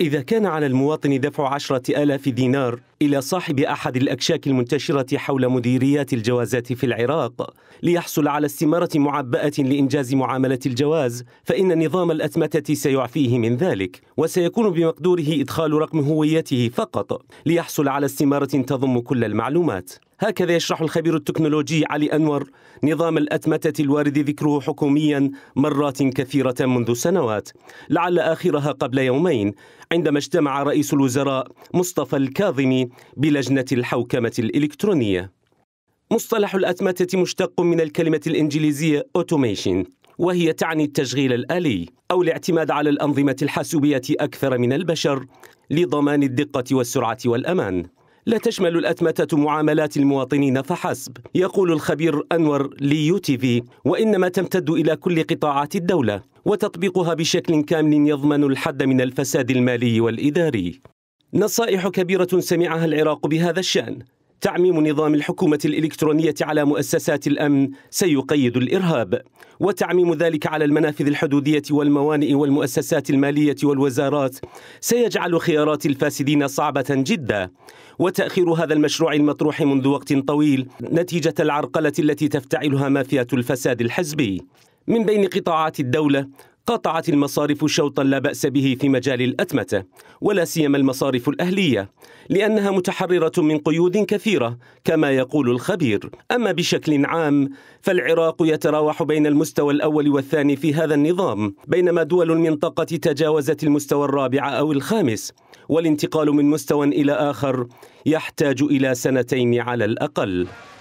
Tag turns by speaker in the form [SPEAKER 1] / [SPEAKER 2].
[SPEAKER 1] إذا كان على المواطن دفع عشرة آلاف دينار إلى صاحب أحد الأكشاك المنتشرة حول مديريات الجوازات في العراق ليحصل على استمارة معبأة لإنجاز معاملة الجواز فإن نظام الأتمتة سيعفيه من ذلك وسيكون بمقدوره إدخال رقم هويته فقط ليحصل على استمارة تضم كل المعلومات هكذا يشرح الخبير التكنولوجي علي أنور نظام الأتمتة الوارد ذكره حكوميا مرات كثيرة منذ سنوات لعل آخرها قبل يومين عندما اجتمع رئيس الوزراء مصطفى الكاظمي بلجنة الحوكمة الإلكترونية مصطلح الأتمتة مشتق من الكلمة الإنجليزية automation وهي تعني التشغيل الآلي أو الاعتماد على الأنظمة الحاسوبية أكثر من البشر لضمان الدقة والسرعة والأمان لا تشمل الأتمتة معاملات المواطنين فحسب يقول الخبير أنور ليو تي في وإنما تمتد إلى كل قطاعات الدولة وتطبيقها بشكل كامل يضمن الحد من الفساد المالي والإداري نصائح كبيرة سمعها العراق بهذا الشأن تعميم نظام الحكومة الإلكترونية على مؤسسات الأمن سيقيد الإرهاب وتعميم ذلك على المنافذ الحدودية والموانئ والمؤسسات المالية والوزارات سيجعل خيارات الفاسدين صعبة جدا وتأخير هذا المشروع المطروح منذ وقت طويل نتيجة العرقلة التي تفتعلها مافيا الفساد الحزبي من بين قطاعات الدولة قطعت المصارف شوطا لا بأس به في مجال الأتمتة ولا سيما المصارف الأهلية لأنها متحررة من قيود كثيرة كما يقول الخبير أما بشكل عام فالعراق يتراوح بين المستوى الأول والثاني في هذا النظام بينما دول المنطقة تجاوزت المستوى الرابع أو الخامس والانتقال من مستوى إلى آخر يحتاج إلى سنتين على الأقل